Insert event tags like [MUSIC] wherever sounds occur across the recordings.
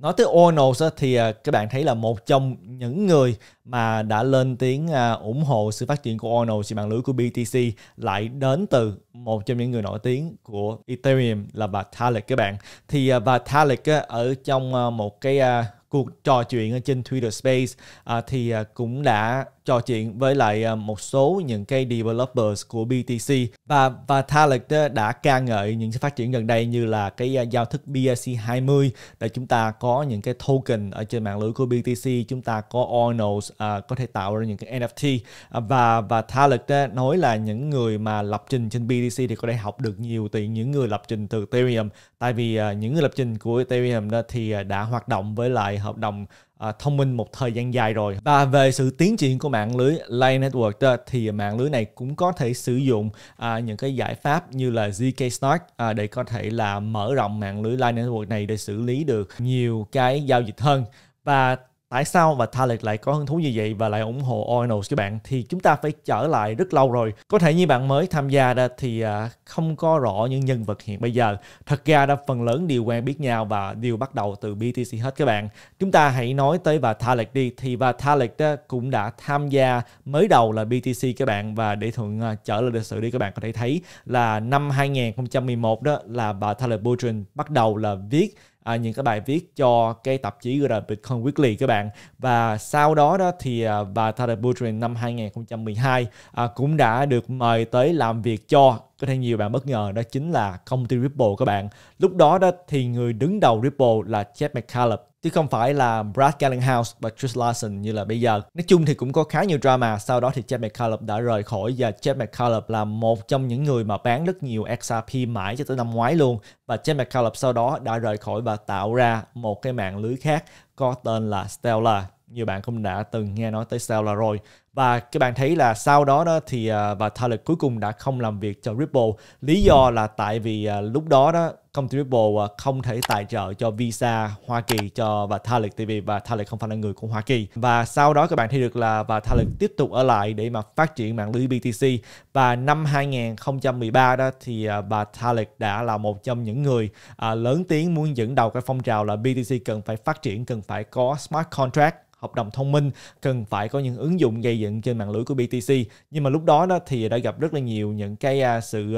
nói tới Onos thì à, các bạn thấy là một trong những người mà đã lên tiếng à, ủng hộ sự phát triển của Onos trên mạng lưới của BTC lại đến từ một trong những người nổi tiếng của Ethereum là bà Vitalik các bạn. Thì à, bà Vitalik ở trong một cái cuộc trò chuyện trên Twitter Space thì cũng đã trò chuyện với lại à, một số những cái developers của BTC và và Vitalik đã ca ngợi những phát triển gần đây như là cái à, giao thức BRC20 để chúng ta có những cái token ở trên mạng lưới của BTC chúng ta có Ordinals à, có thể tạo ra những cái NFT và và Vitalik nói là những người mà lập trình trên BTC thì có thể học được nhiều từ những người lập trình từ Ethereum tại vì à, những người lập trình của Ethereum đó thì đã hoạt động với lại hợp đồng à, thông minh một thời gian dài rồi và về sự tiến triển của mạng lưới lay Network đó, thì mạng lưới này cũng có thể sử dụng à, những cái giải pháp như là ZK Snark à, để có thể là mở rộng mạng lưới lay Network này để xử lý được nhiều cái giao dịch hơn và tại sao và Thalik lại có hứng thú như vậy và lại ủng hộ Oinos các bạn thì chúng ta phải trở lại rất lâu rồi có thể như bạn mới tham gia ra thì à, không có rõ những nhân vật hiện bây giờ thật ra đã phần lớn đều quen biết nhau và đều bắt đầu từ BTC hết các bạn chúng ta hãy nói tới và Thalik đi thì và Thalik cũng đã tham gia mới đầu là BTC các bạn và để thuận à, trở lại lịch sử đi các bạn có thể thấy là năm 2011 đó là bà Thalik Boudrin bắt đầu là viết à, những cái bài viết cho cái tạp chí gọi là Bitcoin Weekly các bạn và sau đó đó thì à, bà Tara Buterin năm 2012 à, cũng đã được mời tới làm việc cho có thể nhiều bạn bất ngờ đó chính là công ty Ripple các bạn lúc đó đó thì người đứng đầu Ripple là Jeff McCallum chứ không phải là Brad Gallenhouse và Trish Larson như là bây giờ. Nói chung thì cũng có khá nhiều drama, sau đó thì Jeff McCullough đã rời khỏi và Jeff McCullough là một trong những người mà bán rất nhiều XRP mãi cho tới năm ngoái luôn và Jeff McCullough sau đó đã rời khỏi và tạo ra một cái mạng lưới khác có tên là Stellar. Nhiều bạn cũng đã từng nghe nói tới Stellar rồi và các bạn thấy là sau đó đó thì à, và Talib cuối cùng đã không làm việc cho Ripple lý do là tại vì à, lúc đó đó Công ty Ripple à, không thể tài trợ cho visa Hoa Kỳ cho và Thalik tại vì và Thalik không phải là người của Hoa Kỳ và sau đó các bạn thấy được là và Thalik tiếp tục ở lại để mà phát triển mạng lưới BTC và năm 2013 đó thì à, bà Thalik đã là một trong những người à, lớn tiếng muốn dẫn đầu cái phong trào là BTC cần phải phát triển cần phải có smart contract hợp đồng thông minh cần phải có những ứng dụng gây dựng trên mạng lưới của BTC nhưng mà lúc đó đó thì đã gặp rất là nhiều những cái sự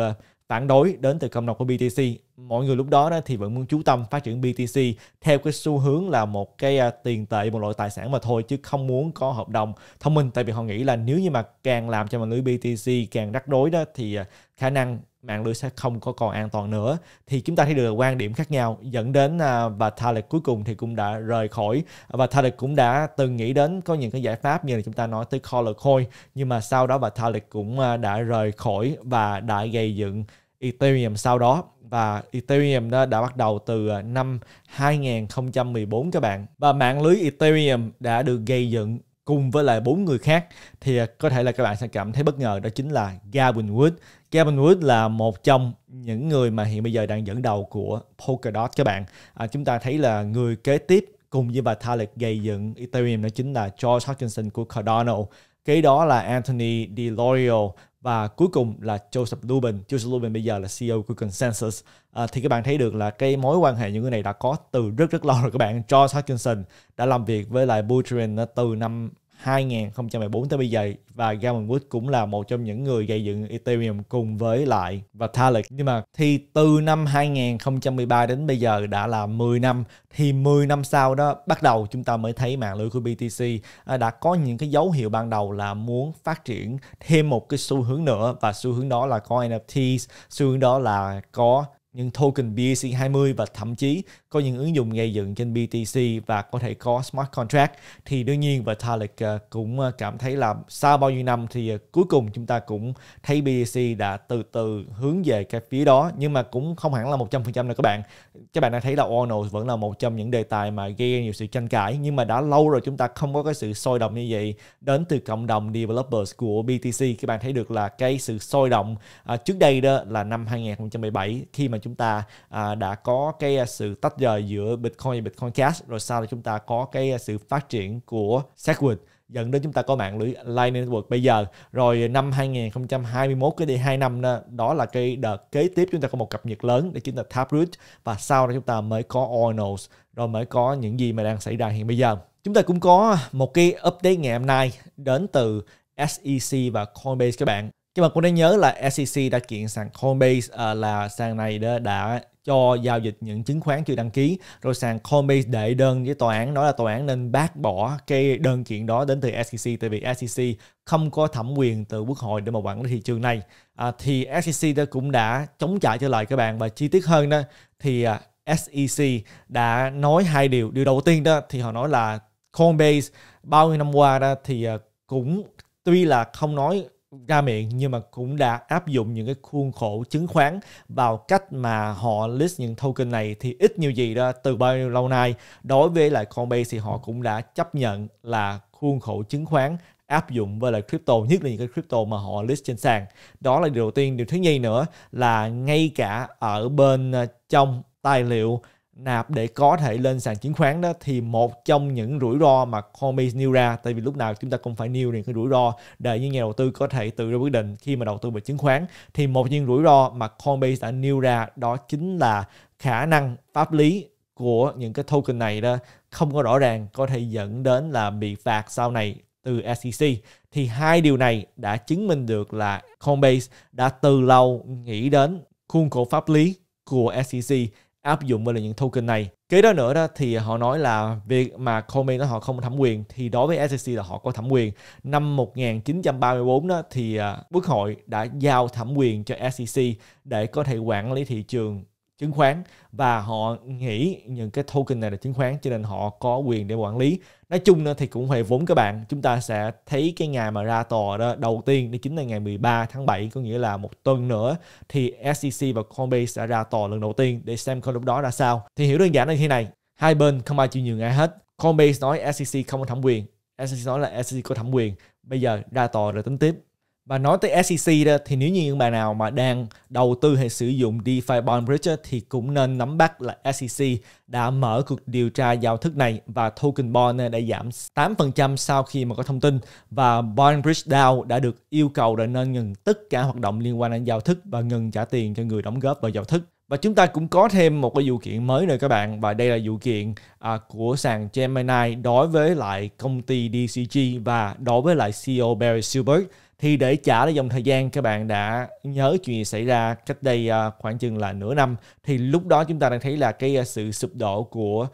phản đối đến từ cộng đồng của BTC mọi người lúc đó, thì vẫn muốn chú tâm phát triển BTC theo cái xu hướng là một cái à, tiền tệ một loại tài sản mà thôi chứ không muốn có hợp đồng thông minh tại vì họ nghĩ là nếu như mà càng làm cho mạng lưới BTC càng rắc rối đó thì à, khả năng mạng lưới sẽ không có còn an toàn nữa thì chúng ta thấy được quan điểm khác nhau dẫn đến à, và Vitalik cuối cùng thì cũng đã rời khỏi và Vitalik cũng đã từng nghĩ đến có những cái giải pháp như là chúng ta nói tới Color Coin nhưng mà sau đó và Vitalik cũng đã rời khỏi và đã gây dựng Ethereum sau đó và Ethereum đó đã bắt đầu từ à, năm 2014 các bạn và mạng lưới Ethereum đã được gây dựng cùng với lại bốn người khác thì à, có thể là các bạn sẽ cảm thấy bất ngờ đó chính là Gavin Wood. Gavin Wood là một trong những người mà hiện bây giờ đang dẫn đầu của Polkadot các bạn. À, chúng ta thấy là người kế tiếp cùng với bà Vitalik gây dựng Ethereum đó chính là George Hutchinson của Cardano. kế đó là Anthony DeLoreal và cuối cùng là Joseph Lubin. Joseph Lubin bây giờ là CEO của Consensus. À, thì các bạn thấy được là cái mối quan hệ những người này đã có từ rất rất lâu rồi các bạn. George Hutchinson đã làm việc với lại Buterin ờ, từ năm 2014 tới bây giờ và Gavin Wood cũng là một trong những người gây dựng Ethereum cùng với lại và Vitalik nhưng mà thì từ năm 2013 đến bây giờ đã là 10 năm thì 10 năm sau đó bắt đầu chúng ta mới thấy mạng lưới của BTC à, đã có những cái dấu hiệu ban đầu là muốn phát triển thêm một cái xu hướng nữa và xu hướng đó là có NFTs, xu hướng đó là có những token BTC 20 và thậm chí có những ứng dụng gây dựng trên BTC và có thể có smart contract thì đương nhiên và Vitalik ờ, cũng ờ, cảm thấy là sau bao nhiêu năm thì ờ, cuối cùng chúng ta cũng thấy BTC đã từ từ hướng về cái phía đó nhưng mà cũng không hẳn là 100% đâu các bạn các bạn đã thấy là Ono vẫn là một trong những đề tài mà gây nhiều sự tranh cãi nhưng mà đã lâu rồi chúng ta không có cái sự sôi động như vậy đến từ cộng đồng developers của BTC các bạn thấy được là cái sự sôi động trước đây đó là năm 2017 khi mà chúng ta à, đã có cái à, sự tách rời giữa Bitcoin và Bitcoin Cash rồi sau đó chúng ta có cái à, sự phát triển của Segwit dẫn đến chúng ta có mạng lưới Lightning Network bây giờ rồi năm 2021 cái đi 2 năm đó, đó là cái đợt kế tiếp chúng ta có một cập nhật lớn để chính là Taproot và sau đó chúng ta mới có Ordinals rồi mới có những gì mà đang xảy ra hiện bây giờ chúng ta cũng có một cái update ngày hôm nay đến từ SEC và Coinbase các bạn nhưng mà cũng nên nhớ là SEC đã kiện sàn Coinbase uh, là sàn này đã, đã cho giao dịch những chứng khoán chưa đăng ký rồi sàn Coinbase đệ đơn với tòa án nói là tòa án nên bác bỏ cái đơn kiện đó đến từ SEC tại vì SEC không có thẩm quyền từ quốc hội để mà quản lý thị trường này à, thì SEC đã cũng đã chống trả trở lại các bạn và chi tiết hơn đó thì uh, à, SEC đã nói hai điều điều đầu tiên đó thì họ nói là Coinbase bao nhiêu năm qua đó thì uh, cũng tuy là không nói ra miệng nhưng mà cũng đã áp dụng những cái khuôn khổ chứng khoán vào cách mà họ list những token này thì ít nhiều gì đó từ bao nhiêu lâu nay đối với lại Coinbase thì họ cũng đã chấp nhận là khuôn khổ chứng khoán áp dụng với lại crypto nhất là những cái crypto mà họ list trên sàn đó là điều đầu tiên điều thứ nhì nữa là ngay cả ở bên ờ, trong tài liệu nạp để có thể lên sàn chứng khoán đó thì một trong những rủi ro mà Coinbase nêu ra tại vì lúc nào chúng ta cũng phải nêu những cái rủi ro để những nhà đầu tư có thể tự ra quyết định khi mà đầu tư vào chứng khoán thì một những rủi ro mà Coinbase đã nêu ra đó chính là khả năng pháp lý của những cái token này đó không có rõ ràng có thể dẫn đến là bị phạt sau này từ SEC thì hai điều này đã chứng minh được là Coinbase đã từ lâu nghĩ đến khuôn khổ pháp lý của SEC áp dụng với là những token này. Kế đó nữa đó thì họ nói là việc mà Coinbase đó họ không thẩm quyền thì đối với SEC là họ có thẩm quyền. Năm 1934 đó thì à, Quốc hội đã giao thẩm quyền cho SEC để có thể quản lý thị trường chứng khoán và họ nghĩ những cái token này là chứng khoán cho nên họ có quyền để quản lý nói chung thì cũng về vốn các bạn chúng ta sẽ thấy cái ngày mà ra tòa đó đầu tiên đó chính là ngày 13 tháng 7 có nghĩa là một tuần nữa thì SEC và Coinbase sẽ ra tòa lần đầu tiên để xem coi lúc đó ra sao thì hiểu đơn giản là như thế này hai bên không ai chịu nhường ai hết Coinbase nói SEC không có thẩm quyền SEC nói là SEC có thẩm quyền bây giờ ra tòa rồi tính tiếp và nói tới SEC đó, thì nếu như bạn nào mà đang đầu tư hay sử dụng DeFi Bond Bridge thì cũng nên nắm bắt là SEC đã mở cuộc điều tra giao thức này và token bond đã giảm 8% sau khi mà có thông tin và Bond Bridge DAO đã được yêu cầu là nên ngừng tất cả hoạt động liên quan đến giao thức và ngừng trả tiền cho người đóng góp vào giao thức. Và chúng ta cũng có thêm một cái vụ kiện mới nữa các bạn và đây là vụ kiện à, của sàn Gemini đối với lại công ty DCG và đối với lại CEO Barry Silbert thì để trả lại dòng thời gian các bạn đã nhớ chuyện gì xảy ra cách đây à, khoảng chừng là nửa năm thì lúc đó chúng ta đang thấy là cái à, sự sụp đổ của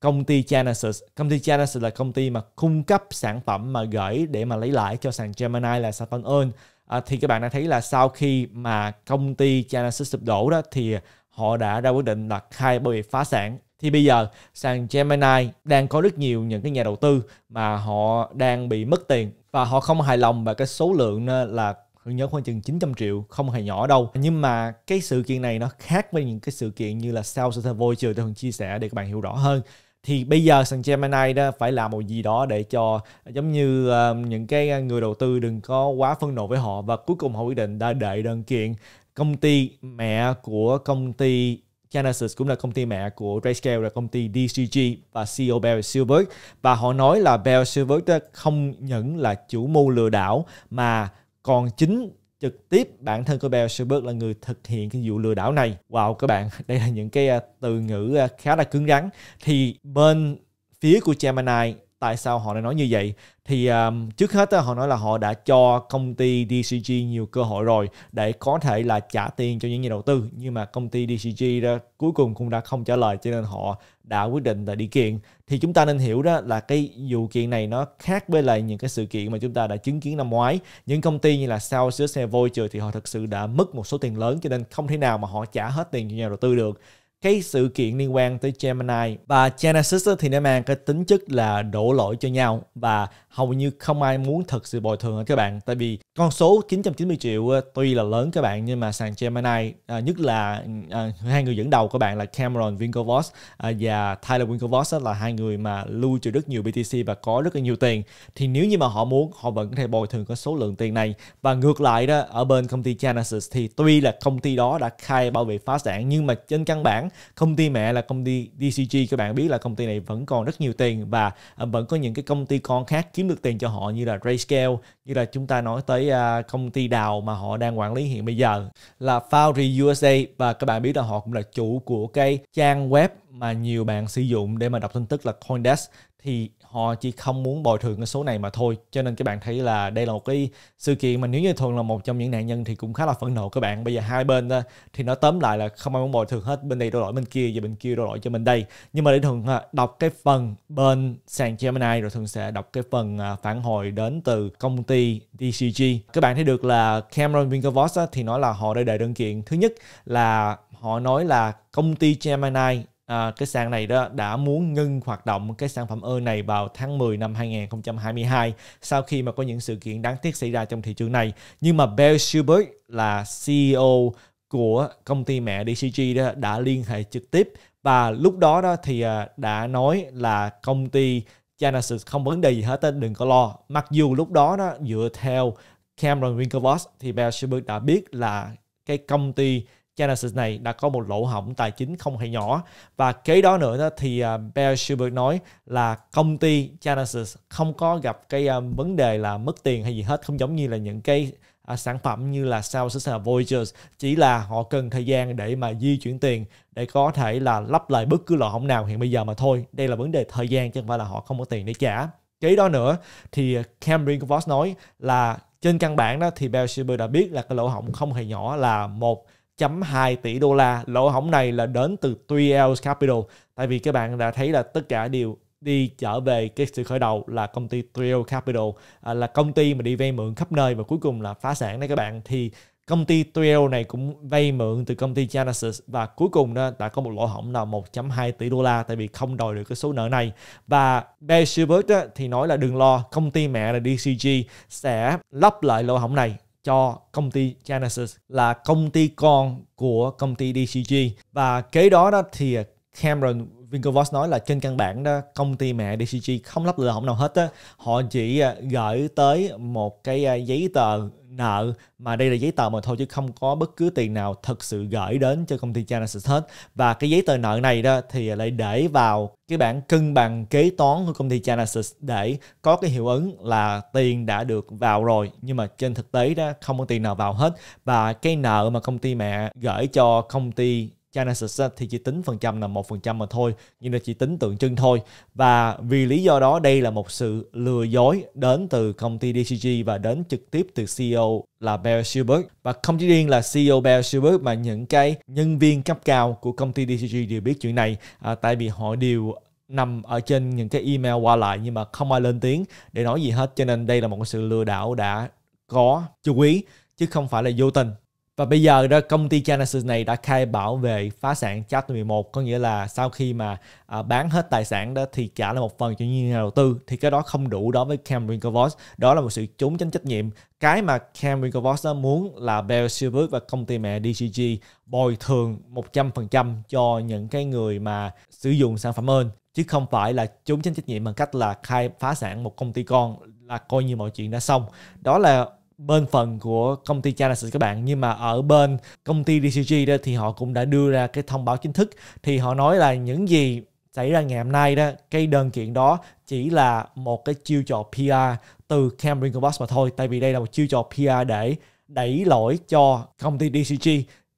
công ty Genesis. Công ty Genesis là công ty mà cung cấp sản phẩm mà gửi để mà lấy lãi cho sàn Gemini là sản phẩm earn. À, thì các bạn đã thấy là sau khi mà công ty Genesis sụp đổ đó thì họ đã ra quyết định đặt khai bởi phá sản thì bây giờ sàn Gemini đang có rất nhiều những cái nhà đầu tư mà họ đang bị mất tiền và họ không hài lòng và cái số lượng là hưởng nhớ khoảng chừng 900 triệu không hề nhỏ đâu nhưng mà cái sự kiện này nó khác với những cái sự kiện như là sao trừ tôi thường chia sẻ để các bạn hiểu rõ hơn thì bây giờ sàn Gemini đó phải làm một gì đó để cho giống như uh, những cái người đầu tư đừng có quá phân nộ với họ và cuối cùng họ quyết định đã đệ đơn kiện công ty mẹ của công ty Genesis cũng là công ty mẹ của Grayscale là công ty DCG và CEO Barry Silver và họ nói là Barry Silver không những là chủ mưu lừa đảo mà còn chính trực tiếp bản thân của Barry Silver là người thực hiện cái vụ lừa đảo này. Wow các bạn, [LAUGHS] đây là những cái à, từ ngữ à, khá là cứng rắn. Thì bên phía của Gemini tại sao họ lại nói như vậy thì um, trước hết họ nói là họ đã cho công ty DCG nhiều cơ hội rồi để có thể là trả tiền cho những nhà đầu tư nhưng mà công ty DCG đó cuối cùng cũng đã không trả lời cho nên họ đã quyết định là đi kiện thì chúng ta nên hiểu đó là cái vụ kiện này nó khác với lại những cái sự kiện mà chúng ta đã chứng kiến năm ngoái những công ty như là Celsius hay Voyager thì họ thực sự đã mất một số tiền lớn cho nên không thể nào mà họ trả hết tiền cho nhà đầu tư được cái sự kiện liên quan tới Gemini và Genesis thì nó mang cái tính chất là đổ lỗi cho nhau và hầu như không ai muốn thật sự bồi thường các bạn tại vì con số 990 triệu tuy là lớn các bạn nhưng mà sàn Gemini à, nhất là à, hai người dẫn đầu các bạn là Cameron Winklevoss à, và Tyler Winklevoss là hai người mà lưu trữ rất nhiều BTC và có rất là nhiều tiền thì nếu như mà họ muốn họ vẫn có thể bồi thường cái số lượng tiền này và ngược lại đó ở bên công ty Genesis thì tuy là công ty đó đã khai bảo vệ phá sản nhưng mà trên căn bản công ty mẹ là công ty DCG các bạn biết là công ty này vẫn còn rất nhiều tiền và à, vẫn có những cái công ty con khác kiếm được tiền cho họ như là RayScale như là chúng ta nói tới à, công ty đào mà họ đang quản lý hiện bây giờ là Foundry USA và các bạn biết là họ cũng là chủ của cái trang web mà nhiều bạn sử dụng để mà đọc tin tức là CoinDesk thì họ chỉ không muốn bồi thường cái số này mà thôi cho nên các bạn thấy là đây là một cái sự kiện mà nếu như thuận là một trong những nạn nhân thì cũng khá là phẫn nộ các bạn bây giờ hai bên thì nó tóm lại là không ai muốn bồi thường hết bên này đổ lỗi bên kia và bên kia đổ lỗi cho bên đây nhưng mà để thuận à, đọc cái phần bên sàn Gemini rồi thường sẽ đọc cái phần à, phản hồi đến từ công ty DCG các bạn thấy được là Cameron Winklevoss thì nói là họ đã đề đơn kiện thứ nhất là họ nói là công ty Gemini à, cái sàn này đó đã muốn ngưng hoạt động cái sản phẩm ơ này vào tháng 10 năm 2022 sau khi mà có những sự kiện đáng tiếc xảy ra trong thị trường này. Nhưng mà Bear Schubert là CEO của công ty mẹ DCG đó đã liên hệ trực tiếp và lúc đó đó thì à, đã nói là công ty Genesis không vấn đề gì hết tên đừng có lo. Mặc dù lúc đó đó dựa theo Cameron Winklevoss thì Bear Schubert đã biết là cái công ty Genesis này đã có một lỗ hỏng tài chính không hề nhỏ và kế đó nữa đó thì à, Bear Schubert nói là công ty Genesis không có gặp cái à, vấn đề là mất tiền hay gì hết không giống như là những cái à, sản phẩm như là sao sẽ Voyagers chỉ là họ cần thời gian để mà di chuyển tiền để có thể là lắp lại bất cứ lỗ hổng nào hiện bây giờ mà thôi đây là vấn đề thời gian chứ không phải là họ không có tiền để trả kế đó nữa thì Cambridge Voss nói là trên căn bản đó thì Bell đã biết là cái lỗ hổng không hề nhỏ là một 1.2 tỷ đô la. Lỗ hổng này là đến từ 3L Capital. Tại vì các bạn đã thấy là tất cả đều đi trở về cái sự khởi đầu là công ty 3L Capital à, là công ty mà đi vay mượn khắp nơi và cuối cùng là phá sản đấy các bạn thì công ty 3L này cũng vay mượn từ công ty Genesis và cuối cùng đó đã có một lỗ hổng là 1.2 tỷ đô la tại vì không đòi được cái số nợ này và Bear Silbert thì nói là đừng lo công ty mẹ là DCG sẽ lấp lại lỗ hổng này cho công ty Genesis là công ty con của công ty DCG và kế đó đó thì Cameron Winklevoss nói là trên căn bản đó công ty mẹ DCG không lắp lừa hỏng nào hết á họ chỉ ờ, gửi tới một cái ờ, giấy tờ nợ mà đây là giấy tờ mà thôi chứ không có bất cứ tiền nào thật sự gửi đến cho công ty Genesis hết và cái giấy tờ nợ này đó thì lại để vào cái bảng cân bằng kế toán của công ty Genesis để có cái hiệu ứng là tiền đã được vào rồi nhưng mà trên thực tế đó không có tiền nào vào hết và cái nợ mà công ty mẹ gửi cho công ty Genesis thì chỉ tính phần trăm là một phần trăm mà thôi nhưng là chỉ tính tượng trưng thôi và vì lý do đó đây là một sự lừa dối đến từ công ty DCG và đến trực tiếp từ CEO là Bear Silberg và không chỉ riêng là CEO Bear Silberg mà những cái nhân viên cấp cao của công ty DCG đều biết chuyện này à, tại vì họ đều nằm ở trên những cái email qua lại nhưng mà không ai lên tiếng để nói gì hết cho nên đây là một sự lừa đảo đã có chú ý chứ không phải là vô tình và bây giờ đó công ty Genesis này đã khai bảo về phá sản Chapter 11 có nghĩa là sau khi mà à, bán hết tài sản đó thì trả lại một phần cho những nhà đầu tư thì cái đó không đủ đối với Cam Winklevoss đó là một sự trốn tránh trách nhiệm cái mà Cam Winklevoss muốn là Bear Silver và công ty mẹ DCG bồi thường 100% cho những cái người mà sử dụng sản phẩm ơn chứ không phải là trốn tránh trách nhiệm bằng cách là khai phá sản một công ty con là coi như mọi chuyện đã xong đó là bên phần của công ty Genesis các bạn nhưng mà ở bên công ty DCG đó thì họ cũng đã đưa ra cái thông báo chính thức thì họ nói là những gì xảy ra ngày hôm nay đó cái đơn kiện đó chỉ là một cái chiêu trò PR từ Cam Winklevoss mà thôi tại vì đây là một chiêu trò PR để đẩy lỗi cho công ty DCG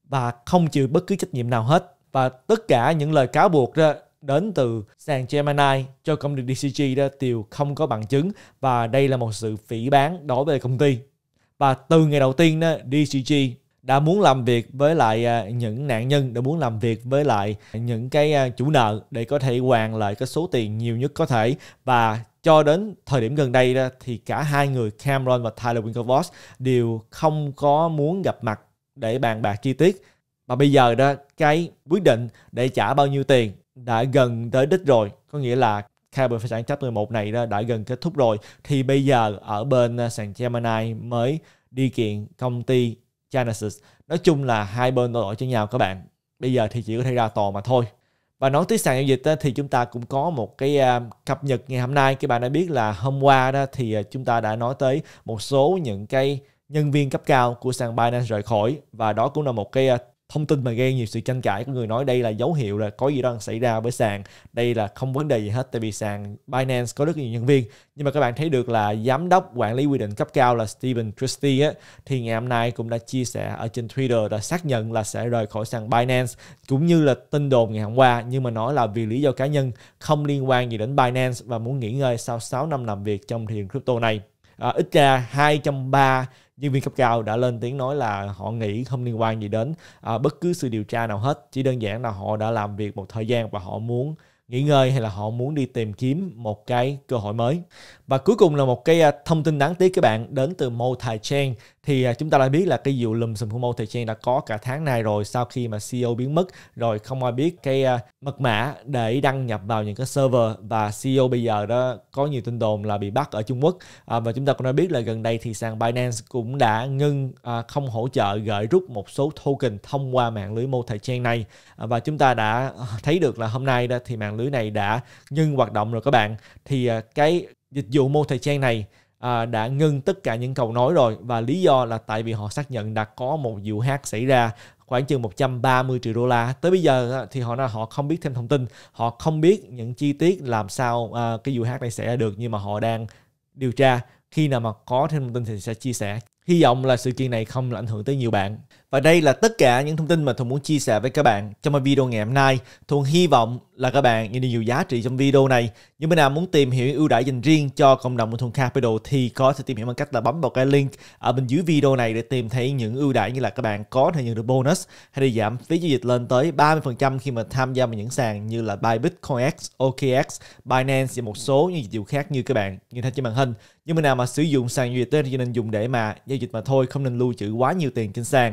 và không chịu bất cứ trách nhiệm nào hết và tất cả những lời cáo buộc đó đến từ sàn Gemini cho công ty DCG đó đều không có bằng chứng và đây là một sự phỉ bán đối với công ty và từ ngày đầu tiên đó DCG đã muốn làm việc với lại à, những nạn nhân đã muốn làm việc với lại những cái à, chủ nợ để có thể hoàn lại cái số tiền nhiều nhất có thể và cho đến thời điểm gần đây đó, thì cả hai người Cameron và Tyler Winklevoss đều không có muốn gặp mặt để bàn bạc chi tiết và bây giờ đó cái quyết định để trả bao nhiêu tiền đã gần tới đích rồi có nghĩa là Carbon Phase Chapter 11 này đã, gần kết thúc rồi thì bây giờ ở bên à, sàn Gemini mới đi kiện công ty Genesis. Nói chung là hai bên tội lỗi cho nhau các bạn. Bây giờ thì chỉ có thể ra tòa mà thôi. Và nói tới sàn giao dịch thì chúng ta cũng có một cái à, cập nhật ngày hôm nay. Các bạn đã biết là hôm qua đó thì à, chúng ta đã nói tới một số những cái nhân viên cấp cao của sàn Binance rời khỏi và đó cũng là một cái thông tin mà gây nhiều sự tranh cãi của người nói đây là dấu hiệu là có gì đang xảy ra với sàn đây là không vấn đề gì hết tại vì sàn Binance có rất nhiều nhân viên nhưng mà các bạn thấy được là giám đốc quản lý quy định cấp cao là Steven Christie á, thì ngày hôm nay cũng đã chia sẻ ở trên Twitter đã xác nhận là sẽ rời khỏi sàn Binance cũng như là tin đồn ngày hôm qua nhưng mà nói là vì lý do cá nhân không liên quan gì đến Binance và muốn nghỉ ngơi sau 6 năm làm việc trong thị trường crypto này à, ít ra hai nhân viên cấp cao đã lên tiếng nói là họ nghĩ không liên quan gì đến à, bất cứ sự điều tra nào hết chỉ đơn giản là họ đã làm việc một thời gian và họ muốn nghỉ ngơi hay là họ muốn đi tìm kiếm một cái cơ hội mới và cuối cùng là một cái à, thông tin đáng tiếc các bạn đến từ Multi Chain thì à, chúng ta đã biết là cái vụ lùm xùm của Multi Chain đã có cả tháng này rồi sau khi mà CEO biến mất rồi không ai biết cái à, mật mã để đăng nhập vào những cái server và CEO bây giờ đó có nhiều tin đồn là bị bắt ở Trung Quốc à, và chúng ta cũng đã biết là gần đây thì sàn Binance cũng đã ngưng à, không hỗ trợ gửi rút một số token thông qua mạng lưới Multi Chain này à, và chúng ta đã thấy được là hôm nay đó thì mạng lưới này đã ngưng hoạt động rồi các bạn thì à, cái dịch vụ mô thời trang này à, đã ngưng tất cả những cầu nói rồi và lý do là tại vì họ xác nhận đã có một vụ hack xảy ra khoảng chừng 130 triệu đô la. Tới bây giờ thì họ nói họ không biết thêm thông tin, họ không biết những chi tiết làm sao à, cái vụ hack này xảy ra được nhưng mà họ đang điều tra khi nào mà có thêm thông tin thì sẽ chia sẻ. Hy vọng là sự kiện này không ảnh hưởng tới nhiều bạn. Và đây là tất cả những thông tin mà Thuần muốn chia sẻ với các bạn trong video ngày hôm nay. Thuần hy vọng là các bạn nhận được nhiều giá trị trong video này. Những bên nào muốn tìm hiểu ưu đãi dành riêng cho cộng đồng của Thuần Capital thì có thể tìm hiểu bằng cách là bấm vào cái link ở bên dưới video này để tìm thấy những ưu đãi như là các bạn có thể nhận được bonus hay là giảm phí giao dịch lên tới 30% khi mà tham gia vào những sàn như là Bybit, CoinX, OKX, Binance và một số những dịch vụ khác như các bạn nhìn thấy trên màn hình. Nhưng bên nào mà sử dụng sàn giao dịch thì nên dùng để mà giao dịch mà thôi, không nên lưu trữ quá nhiều tiền trên sàn